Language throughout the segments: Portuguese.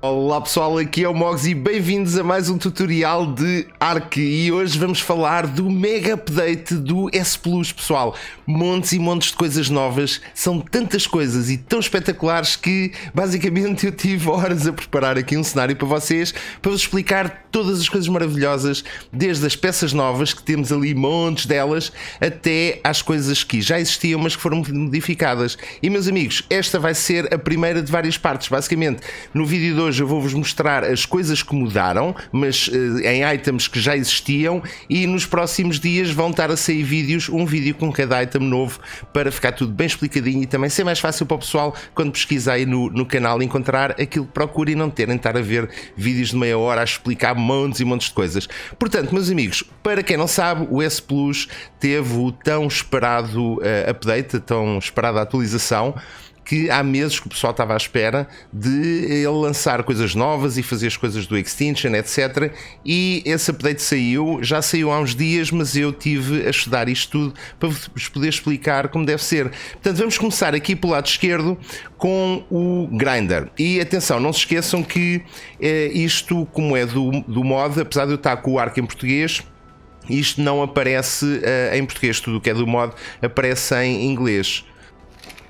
Olá pessoal, aqui é o Mogs e bem-vindos a mais um tutorial de Arc e hoje vamos falar do mega update do S Plus, pessoal. Montes e montes de coisas novas, são tantas coisas e tão espetaculares que basicamente eu tive horas a preparar aqui um cenário para vocês, para vos explicar todas as coisas maravilhosas, desde as peças novas, que temos ali montes delas, até as coisas que já existiam mas que foram modificadas. E meus amigos, esta vai ser a primeira de várias partes, basicamente no vídeo de hoje eu vou-vos mostrar as coisas que mudaram, mas eh, em items que já existiam, e nos próximos dias vão estar a sair vídeos, um vídeo com cada item novo, para ficar tudo bem explicadinho e também ser mais fácil para o pessoal, quando pesquisar aí no, no canal, encontrar aquilo que procura e não terem de estar a ver vídeos de meia hora a explicar montes e montes de coisas. Portanto, meus amigos, para quem não sabe, o S Plus teve o tão esperado uh, update, a tão esperada atualização que há meses que o pessoal estava à espera de ele lançar coisas novas e fazer as coisas do Extinction, etc. E esse update saiu, já saiu há uns dias, mas eu tive a estudar isto tudo para vos poder explicar como deve ser. Portanto, vamos começar aqui pelo lado esquerdo com o Grinder. E atenção, não se esqueçam que eh, isto, como é do, do mod, apesar de eu estar com o arco em português, isto não aparece uh, em português, tudo o que é do mod aparece em inglês.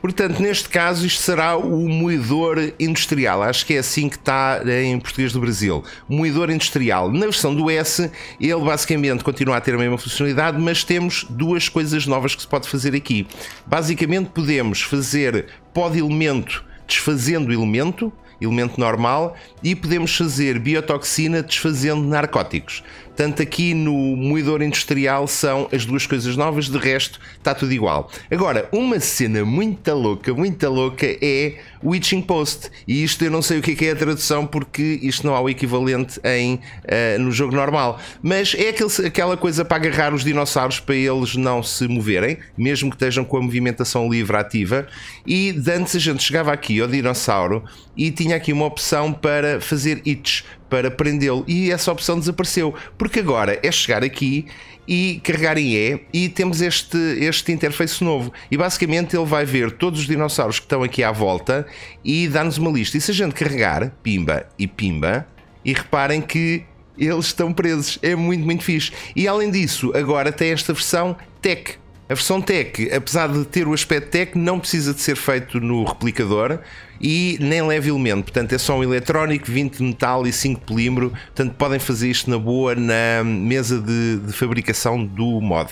Portanto, neste caso, isto será o moedor industrial. Acho que é assim que está eh, em português do Brasil. Moedor industrial. Na versão do S, ele basicamente continua a ter a mesma funcionalidade, mas temos duas coisas novas que se pode fazer aqui. Basicamente, podemos fazer pó de elemento desfazendo elemento, elemento normal, e podemos fazer biotoxina desfazendo narcóticos. Portanto, aqui no moedor industrial são as duas coisas novas, de resto está tudo igual. Agora, uma cena muito louca, muito louca é o Itching Post. E isto eu não sei o que é, que é a tradução porque isto não há o equivalente em, uh, no jogo normal. Mas é aquele, aquela coisa para agarrar os dinossauros para eles não se moverem, mesmo que estejam com a movimentação livre ativa. E antes a gente chegava aqui ao dinossauro e tinha aqui uma opção para fazer itch para prendê-lo. E essa opção desapareceu, porque agora é chegar aqui e carregar em E e temos este, este interface novo. E basicamente ele vai ver todos os dinossauros que estão aqui à volta e dá-nos uma lista. E se a gente carregar, pimba e pimba, e reparem que eles estão presos. É muito, muito fixe. E além disso, agora tem esta versão tech a versão tech, apesar de ter o aspecto tech, não precisa de ser feito no replicador e nem leve elemento. Portanto, é só um eletrónico, 20 de metal e 5 de polímero. Portanto, podem fazer isto na boa na mesa de, de fabricação do mod.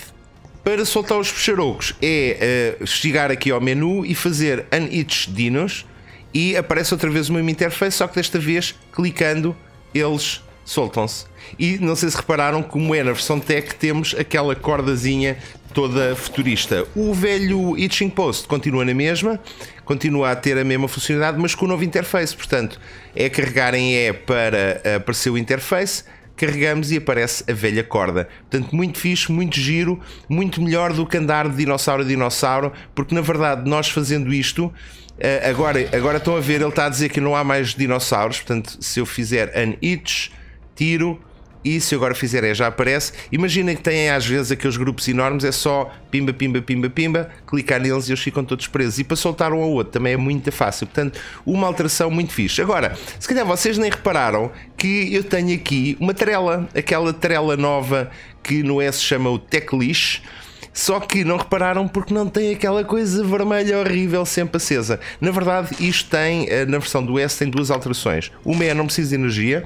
Para soltar os pecharocos é uh, eh, chegar aqui ao menu e fazer Unhitch Dinos e aparece outra vez uma interface, só que desta vez clicando eles soltam-se. E não sei se repararam como é na versão tech temos aquela cordazinha toda futurista. O velho Itching Post continua na mesma, continua a ter a mesma funcionalidade, mas com o novo interface. Portanto, é carregar em E para aparecer o interface, carregamos e aparece a velha corda. Portanto, muito fixe, muito giro, muito melhor do que andar de dinossauro a dinossauro, porque na verdade nós fazendo isto. Eh, agora, agora estão a ver, ele está a dizer que não há mais dinossauros. Portanto, se eu fizer an itch, tiro, e se eu agora fizer é já aparece. Imaginem que têm às vezes aqueles grupos enormes, é só pimba, pimba, pimba, pimba, clicar neles e eles ficam todos presos. E para soltar um ao outro também é muito fácil. Portanto, uma alteração muito fixe. Agora, se calhar vocês nem repararam que eu tenho aqui uma trela, aquela trela nova que no S chama o Teclish. Só que não repararam porque não tem aquela coisa vermelha horrível sempre acesa. Na verdade, isto tem, eh, na versão do S, tem duas alterações. Uma é não precisa de energia,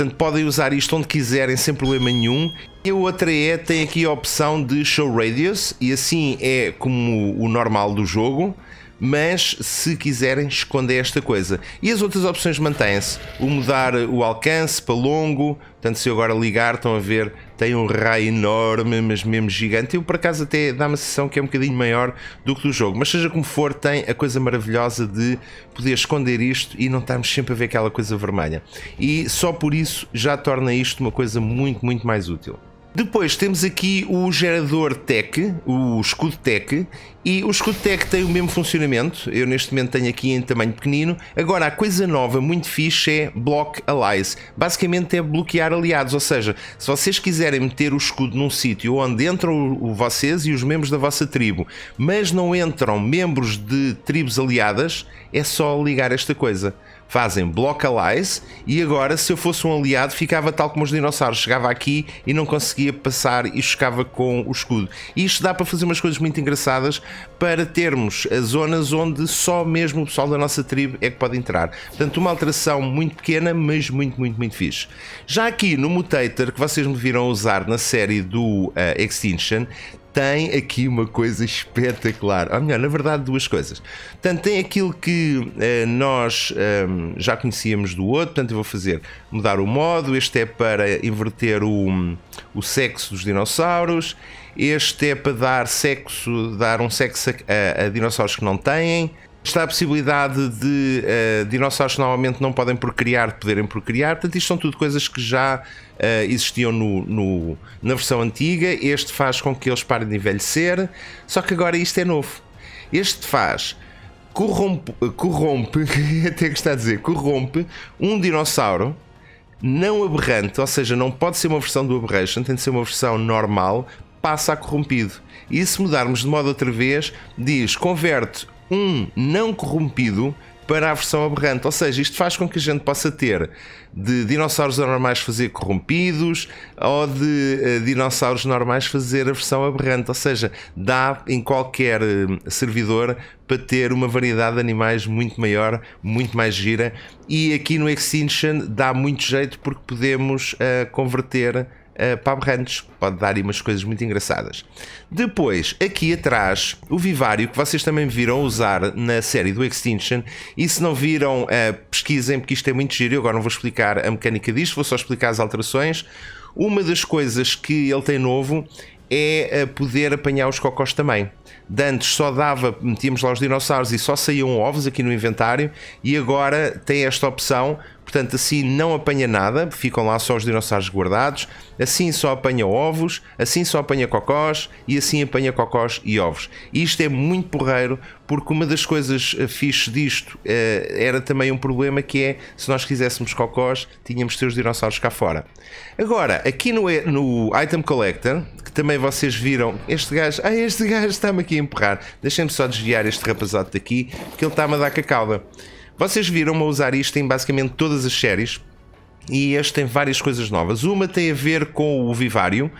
Portanto, podem usar isto onde quiserem sem problema nenhum. E a outra é, tem aqui a opção de Show Radius, e assim é como o normal do jogo, mas se quiserem esconder esta coisa. E as outras opções mantêm-se. O mudar o alcance para longo, portanto se eu agora ligar estão a ver tem um raio enorme, mas mesmo gigante. Eu, por acaso, até dá uma sessão que é um bocadinho maior do que do jogo. Mas, seja como for, tem a coisa maravilhosa de poder esconder isto e não estarmos sempre a ver aquela coisa vermelha. E só por isso já torna isto uma coisa muito, muito mais útil. Depois temos aqui o gerador Tech, o escudo Tech e o escudo Tech tem o mesmo funcionamento. Eu neste momento tenho aqui em tamanho pequenino. Agora, a coisa nova, muito fixe, é Block Allies. Basicamente é bloquear aliados, ou seja, se vocês quiserem meter o escudo num sítio onde entram vocês e os membros da vossa tribo, mas não entram membros de tribos aliadas, é só ligar esta coisa fazem Blockalize e agora, se eu fosse um aliado, ficava tal como os dinossauros. Chegava aqui e não conseguia passar e chocava com o escudo. E isto dá para fazer umas coisas muito engraçadas para termos as zonas onde só mesmo o pessoal da nossa tribo é que pode entrar. Portanto, uma alteração muito pequena, mas muito, muito, muito fixe. Já aqui no Mutator, que vocês me viram usar na série do uh, Extinction, tem aqui uma coisa espetacular. Ou melhor, na verdade, duas coisas. Portanto, tem aquilo que eh, nós eh, já conhecíamos do outro. Portanto, eu vou fazer mudar o modo. Este é para inverter o, o sexo dos dinossauros. Este é para dar sexo, dar um sexo a, a, a dinossauros que não têm. Está a possibilidade de uh, dinossauros normalmente não podem procriar, poderem procriar, portanto, isto são tudo coisas que já uh, existiam no, no, na versão antiga. Este faz com que eles parem de envelhecer, só que agora isto é novo. Este faz corrompe, eh, corrompe até que está a dizer, corrompe um dinossauro não aberrante, ou seja, não pode ser uma versão do aberration, tem de ser uma versão normal, passa a corrompido. E se mudarmos de modo outra vez, diz converte um não corrompido para a versão aberrante. Ou seja, isto faz com que a gente possa ter de dinossauros normais fazer corrompidos ou de uh, dinossauros normais fazer a versão aberrante. Ou seja, dá em qualquer eh, servidor para ter uma variedade de animais muito maior, muito mais gira. E aqui no Extinction dá muito jeito porque podemos uh, converter uh, eh, para aberrantes. Pode dar aí umas coisas muito engraçadas. Depois, aqui atrás, o Vivário, que vocês também viram usar na série do Extinction. E se não viram, uh, pesquisem, porque isto é muito giro. Eu agora não vou explicar a mecânica disto, vou só explicar as alterações. Uma das coisas que ele tem novo é eh, poder apanhar os cocós também. Dantes só dava, metíamos lá os dinossauros e só saíam ovos aqui no inventário, e agora tem esta opção Portanto, assim não apanha nada, ficam lá só os dinossauros guardados, assim só apanha ovos, assim só apanha cocós e assim apanha cocós e ovos. E isto é muito porreiro, porque uma das coisas eh, fixe disto eh, era também um problema que é se nós quiséssemos cocós, tínhamos de ter os dinossauros cá fora. Agora, aqui no, no Item Collector, que também vocês viram, este gajo, ah, este gajo está-me aqui a empurrar, deixem-me só desviar este rapazote daqui, que ele está-me a dar cacauda. Vocês viram-me usar isto em basicamente todas as séries e este tem várias coisas novas. Uma tem a ver com o vivário,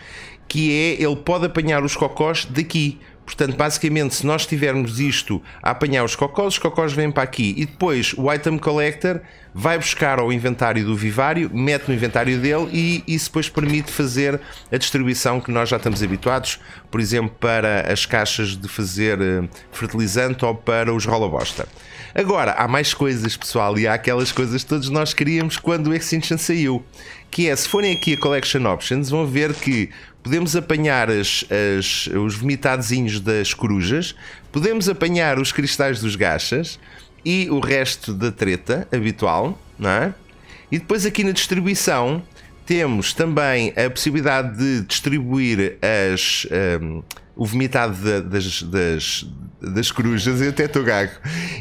que é ele pode apanhar os cocós daqui. Portanto, basicamente, se nós tivermos isto a apanhar os cocós, os cocós vêm para aqui e depois o item collector vai buscar ao inventário do vivário, mete no inventário dele e isso depois permite fazer a distribuição que nós já estamos habituados, por exemplo, para as caixas de fazer eh, fertilizante ou para os rola-bosta. Agora, há mais coisas, pessoal, e há aquelas coisas que todos nós queríamos quando o Extinction saiu, que é, se forem aqui a Collection Options, vão ver que podemos apanhar as, as, os vomitadezinhos das corujas, podemos apanhar os cristais dos gachas e o resto da treta habitual, não é? E depois aqui na distribuição temos também a possibilidade de distribuir as, um, o vomitado de, das, das, das corujas, eu até estou gago,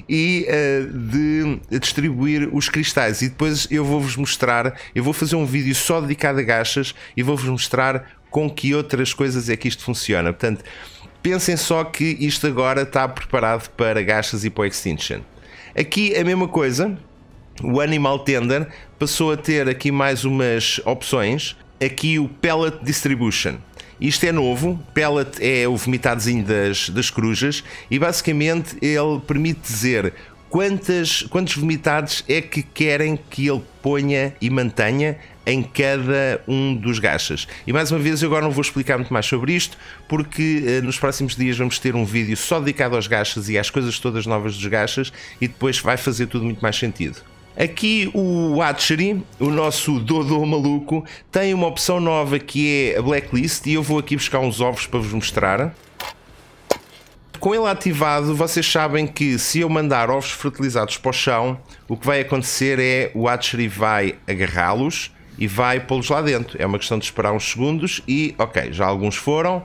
e uh, de distribuir os cristais. E depois eu vou-vos mostrar, eu vou fazer um vídeo só dedicado a gachas e vou-vos mostrar com que outras coisas é que isto funciona. Portanto, pensem só que isto agora está preparado para gachas e para extinction. Aqui a mesma coisa, o Animal Tender passou a ter aqui mais umas opções. Aqui o Pellet Distribution. Isto é novo, Pellet é o vomitadozinho das, das corujas e basicamente ele permite dizer quantas, quantos vomitados é que querem que ele ponha e mantenha em cada um dos gachas. E mais uma vez, eu agora não vou explicar muito mais sobre isto, porque eh, nos próximos dias vamos ter um vídeo só dedicado aos gachas e às coisas todas novas dos gachas, e depois vai fazer tudo muito mais sentido. Aqui o Hatchery, o nosso Dodô maluco, tem uma opção nova que é a Blacklist, e eu vou aqui buscar uns ovos para vos mostrar com ele ativado, vocês sabem que se eu mandar ovos fertilizados para o chão, o que vai acontecer é o hatchery vai agarrá-los e vai pô-los lá dentro. É uma questão de esperar uns segundos e, ok, já alguns foram.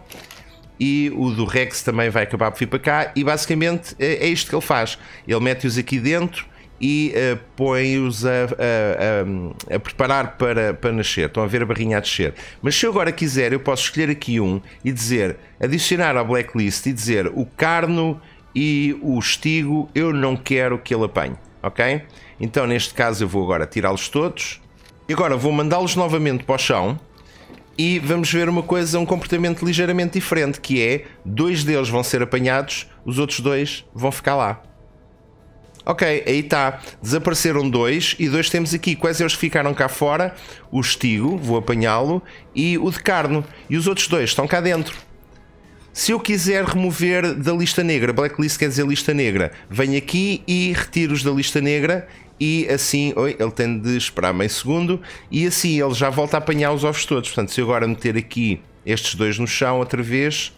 E o do Rex também vai acabar por vir para cá. E basicamente é, é isto que ele faz: ele mete-os aqui dentro e uh, põe-os a, a, a, a, preparar para, para nascer. Estão a ver a barrinha a descer. Mas se eu agora quiser, eu posso escolher aqui um e dizer adicionar à blacklist e dizer o carno e o estigo eu não quero que ele apanhe. Ok? Então neste caso eu vou agora tirá-los todos. E agora vou mandá-los novamente para o chão e vamos ver uma coisa, um comportamento ligeiramente diferente, que é dois deles vão ser apanhados, os outros dois vão ficar lá. Ok, aí está. Desapareceram dois e dois temos aqui. Quais é os que ficaram cá fora? O Estigo, vou apanhá-lo, e o de Carno. E os outros dois estão cá dentro. Se eu quiser remover da lista negra, blacklist quer dizer lista negra, venho aqui e retiro-os da lista negra e assim, oi, ele tem de esperar meio segundo e assim ele já volta a apanhar os ovos todos. Portanto, se eu agora meter aqui estes dois no chão outra vez,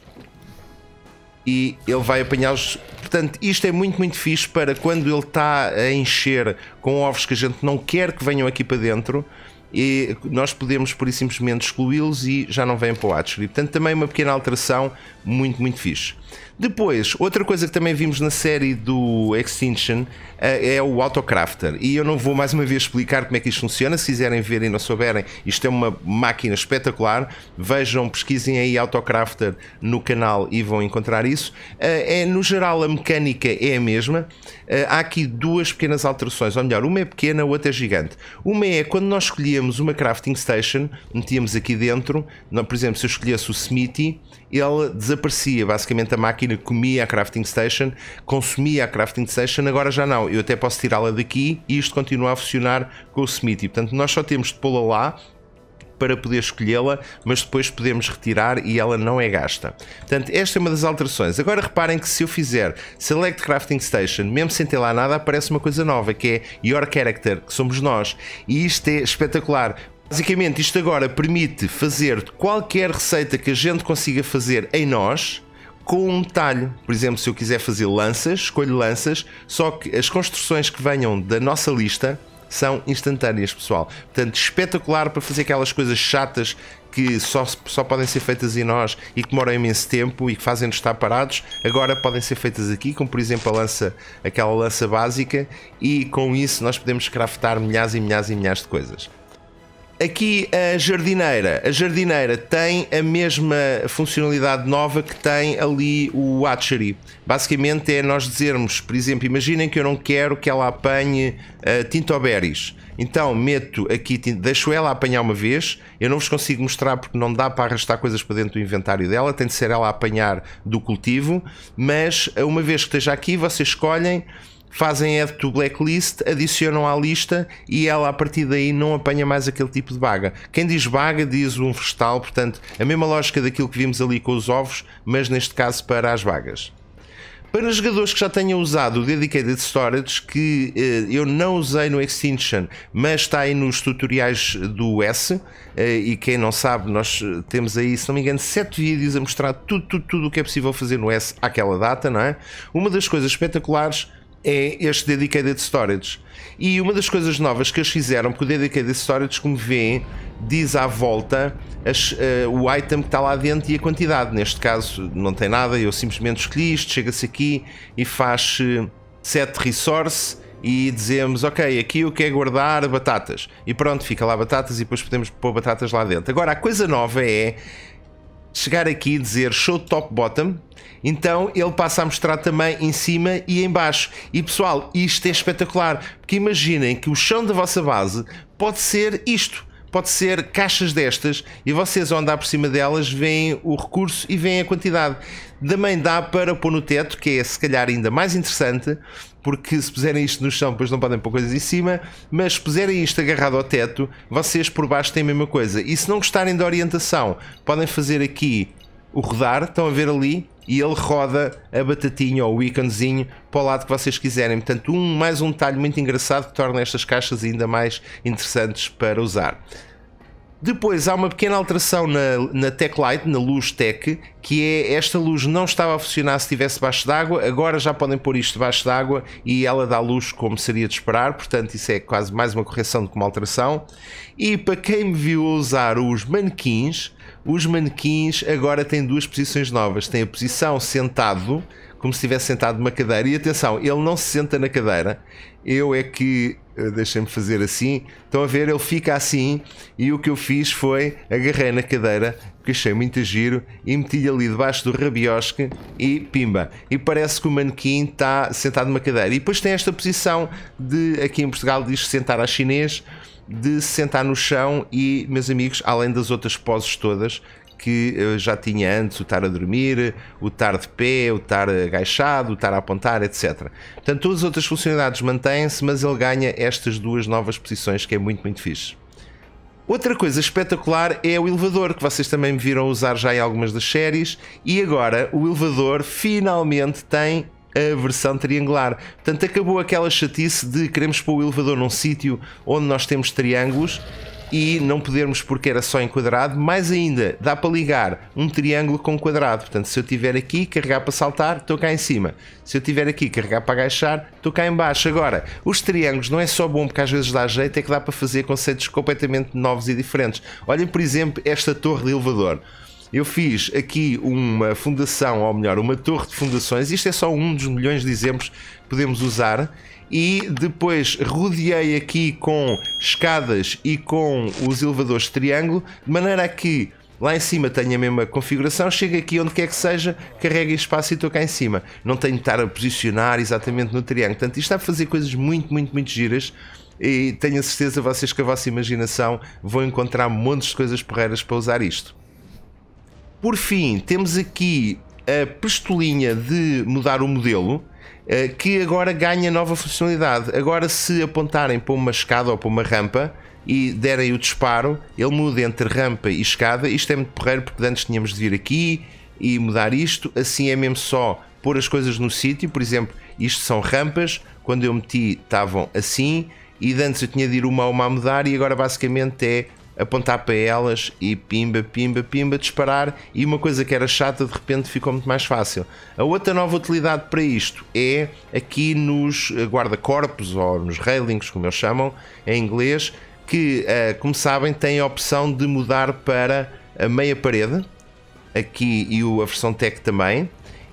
e ele vai apanhá-los. Portanto, isto é muito, muito fixe para quando ele está a encher com ovos que a gente não quer que venham aqui para dentro e nós podemos por e simplesmente excluí-los e já não vêm para o Hatchery. Portanto, também uma pequena alteração muito, muito fixe. Depois, outra coisa que também vimos na série do Extinction uh, é o Autocrafter. E eu não vou mais uma vez explicar como é que isto funciona. Se quiserem ver e não souberem, isto é uma máquina espetacular. Vejam, pesquisem aí Autocrafter no canal e vão encontrar isso. Uh, é, no geral, a mecânica é a mesma. Uh, há aqui duas pequenas alterações, ou melhor, uma é pequena, outra é gigante. Uma é quando nós escolhíamos uma crafting station, metíamos aqui dentro, por exemplo, se eu escolhesse o Smithy, ele desaparecia basicamente a máquina comia a crafting station, consumia a crafting station, agora já não. Eu até posso tirá-la daqui e isto continua a funcionar com o Smithy. Portanto, nós só temos de pô-la lá para poder escolhê-la, mas depois podemos retirar e ela não é gasta. Portanto, esta é uma das alterações. Agora reparem que se eu fizer Select Crafting Station, mesmo sem ter lá nada, aparece uma coisa nova, que é Your Character, que somos nós. E isto é espetacular, Basicamente, isto agora permite fazer qualquer receita que a gente consiga fazer em nós com um talho. Por exemplo, se eu quiser fazer lanças, escolho lanças, só que as construções que venham da nossa lista são instantâneas, pessoal. Portanto, espetacular para fazer aquelas coisas chatas que só, só podem ser feitas em nós e que demoram imenso tempo e que fazem-nos estar parados, agora podem ser feitas aqui, como por exemplo a lança, aquela lança básica, e com isso nós podemos craftar milhares e milhares e milhares de coisas. Aqui a jardineira. A jardineira tem a mesma funcionalidade nova que tem ali o Hatchery. Basicamente é nós dizermos, por exemplo, imaginem que eu não quero que ela apanhe uh, eh, tintoberries. Então meto aqui, deixo ela apanhar uma vez. Eu não vos consigo mostrar porque não dá para arrastar coisas para dentro do inventário dela, tem de ser ela a apanhar do cultivo. Mas uma vez que esteja aqui, vocês escolhem fazem add to blacklist, adicionam à lista e ela a partir daí não apanha mais aquele tipo de vaga. Quem diz vaga diz um vegetal, portanto, a mesma lógica daquilo que vimos ali com os ovos, mas neste caso para as vagas. Para os jogadores que já tenham usado o Dedicated Storage, que eh, eu não usei no Extinction, mas está aí nos tutoriais do S, eh, e quem não sabe, nós eh, temos aí, se não me engano, 7 vídeos a mostrar tudo, tudo, tudo o que é possível fazer no S àquela data, não é? Uma das coisas espetaculares é este Dedicated Storage. E uma das coisas novas que eles fizeram, porque o Dedicated Storage, como vêem, diz à volta as, uh, o item que está lá dentro e a quantidade. Neste caso, não tem nada, eu simplesmente escolhi isto, chega-se aqui e faz uh, eh, set resource e dizemos, ok, aqui eu quero é guardar batatas. E pronto, fica lá batatas e depois podemos pôr batatas lá dentro. Agora, a coisa nova é chegar aqui e dizer show top bottom, então ele passa a mostrar também em cima e em baixo. E pessoal, isto é espetacular, porque imaginem que o chão da vossa base pode ser isto pode ser caixas destas e vocês ao andar por cima delas veem o recurso e veem a quantidade. Também dá para pôr no teto, que é se calhar ainda mais interessante, porque se puserem isto no chão, depois não podem pôr coisas em cima, mas se puserem isto agarrado ao teto, vocês por baixo têm a mesma coisa. E se não gostarem da orientação, podem fazer aqui o rodar, estão a ver ali, e ele roda a batatinha ou o íconezinho para o lado que vocês quiserem. Portanto, um, mais um detalhe muito engraçado que torna estas caixas ainda mais interessantes para usar. Depois há uma pequena alteração na, na tech light, na luz tech, que é esta luz não estava a funcionar se estivesse debaixo d'água, agora já podem pôr isto debaixo d'água e ela dá luz como seria de esperar, portanto isso é quase mais uma correção do que uma alteração. E para quem me viu usar os manequins, os manequins agora têm duas posições novas. Tem a posição sentado como se estivesse sentado numa cadeira. E atenção, ele não se senta na cadeira. Eu é que, eh, deixem-me fazer assim, estão a ver, ele fica assim. E o que eu fiz foi agarrei na cadeira, que achei muito giro, e meti-lhe ali debaixo do rabiosque e pimba. E parece que o manequim está sentado numa cadeira. E depois tem esta posição de, aqui em Portugal, diz sentar a chinês de se sentar no chão e, meus amigos, além das outras poses todas que eu já tinha antes, o estar a dormir, o estar de pé, o estar agachado, o estar a apontar, etc. Portanto, todas as outras funcionalidades mantêm-se, mas ele ganha estas duas novas posições que é muito, muito fixe. Outra coisa espetacular é o elevador, que vocês também me viram usar já em algumas das séries, e agora o elevador finalmente tem a versão triangular. Portanto, acabou aquela chatice de queremos pôr o elevador num sítio onde nós temos triângulos e não podermos porque era só em quadrado, mais ainda dá para ligar um triângulo com um quadrado. Portanto, se eu tiver aqui, carregar para saltar, estou cá em cima. Se eu tiver aqui, carregar para agachar, estou cá em baixo. Agora, os triângulos não é só bom porque às vezes dá jeito, é que dá para fazer conceitos completamente novos e diferentes. Olhem, por exemplo, esta torre de elevador. Eu fiz aqui uma fundação, ou melhor, uma torre de fundações. Isto é só um dos milhões de exemplos que podemos usar e depois rodeei aqui com escadas e com os elevadores de triângulo, de maneira a que lá em cima tenho a mesma configuração, chega aqui onde quer que seja, carrego espaço e estou cá em cima. Não tenho de estar a posicionar exatamente no triângulo. Portanto, isto está a fazer coisas muito, muito, muito giras e tenho a certeza vocês que a vossa imaginação vão encontrar montes de coisas porreiras para usar isto. Por fim, temos aqui a pistolinha de mudar o modelo eh, que agora ganha nova funcionalidade. Agora, se apontarem para uma escada ou para uma rampa e derem o disparo, ele muda entre rampa e escada. Isto é muito porreiro porque antes tínhamos de vir aqui e mudar isto. Assim é mesmo só pôr as coisas no sítio. Por exemplo, isto são rampas. Quando eu meti, estavam assim. E antes eu tinha de ir uma a uma a mudar, e agora basicamente é apontar para elas e pimba, pimba, pimba, disparar. E uma coisa que era chata de repente ficou muito mais fácil. A outra nova utilidade para isto é aqui nos guarda-corpos ou nos railings, como eles chamam em inglês, que eh, como sabem tem a opção de mudar para a meia parede, aqui e a versão tech também.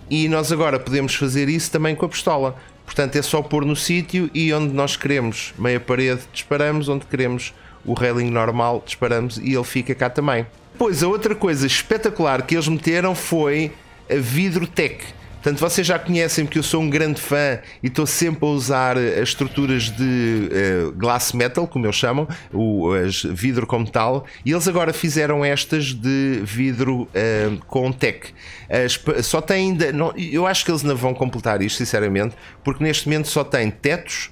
E nós agora podemos fazer isso também com a pistola. Portanto, é só pôr no sítio e onde nós queremos meia parede disparamos, onde queremos o railing normal, disparamos e ele fica cá também. Depois, a outra coisa espetacular que eles meteram foi a Vidrotec. Portanto, vocês já conhecem que eu sou um grande fã e estou sempre a usar eh, as estruturas de uh, glass metal, como eles chamam, o, as vidro com metal e eles agora fizeram estas de vidro uh, com tech. As, só tem ainda. Não, eu acho que eles não vão completar isto, sinceramente, porque neste momento só tem tetos,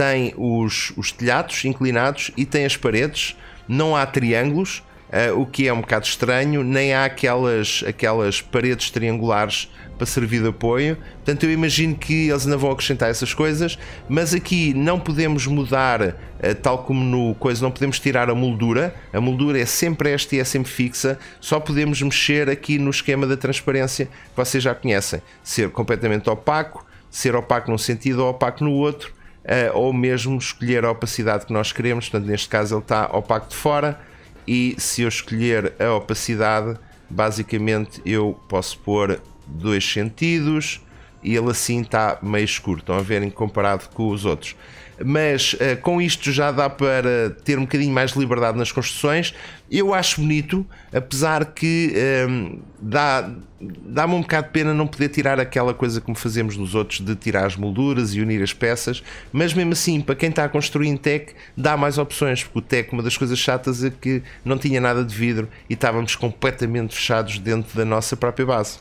tem os, os telhados inclinados e tem as paredes, não há triângulos. Uh, o que é um bocado estranho, nem há aquelas, aquelas paredes triangulares para servir de apoio. Portanto, eu imagino que eles ainda vão acrescentar essas coisas, mas aqui não podemos mudar, uh, tal como no coisa, não podemos tirar a moldura. A moldura é sempre esta e é sempre fixa, só podemos mexer aqui no esquema da transparência que vocês já conhecem. Ser completamente opaco, ser opaco num sentido ou opaco no outro eh, ou mesmo escolher a opacidade que nós queremos. Portanto, neste caso, ele está opaco de fora. E se eu escolher a opacidade, basicamente eu posso pôr dois sentidos e ele assim está meio escuro. Estão a verem comparado com os outros mas uh, com isto já dá para ter um bocadinho mais de liberdade nas construções. Eu acho bonito, apesar que um, ehm, dá, dá-me um bocado de pena não poder tirar aquela coisa como fazemos nos outros de tirar as molduras e unir as peças, mas mesmo assim, para quem está a construir em tech, dá mais opções, porque o tech, uma das coisas chatas é que não tinha nada de vidro e estávamos completamente fechados dentro da nossa própria base.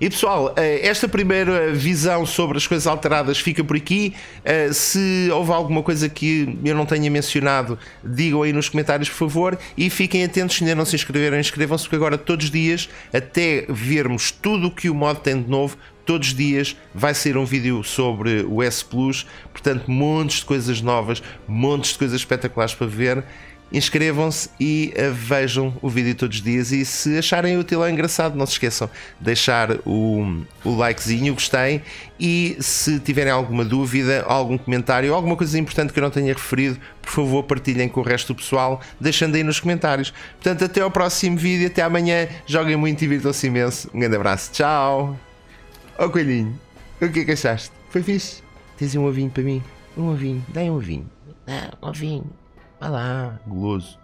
E pessoal, eh, esta primeira visão sobre as coisas alteradas fica por aqui. Eh, se houve alguma coisa que eu não tenha mencionado, digam aí nos comentários, por favor. E fiquem atentos, se ainda não se inscreveram, inscrevam-se, porque agora todos os dias, até vermos tudo o que o mod tem de novo, todos os dias vai sair um vídeo sobre o S Plus. Portanto, montes de coisas novas, montes de coisas espetaculares para ver inscrevam-se e eh, vejam o vídeo todos os dias. E se acharem útil ou engraçado, não se esqueçam de deixar o, o likezinho, gostei. E se tiverem alguma dúvida, algum comentário, alguma coisa importante que eu não tenha referido, por favor partilhem com o resto do pessoal, deixando aí nos comentários. Portanto, até ao próximo vídeo, até amanhã. Joguem muito e divirtam-se imenso. Um grande abraço, tchau. oh, coelhinho, o que é que achaste? Foi fixe? Tens um ovinho para mim? Um ovinho, dá um ovinho. um ovinho. Vai lá, guloso.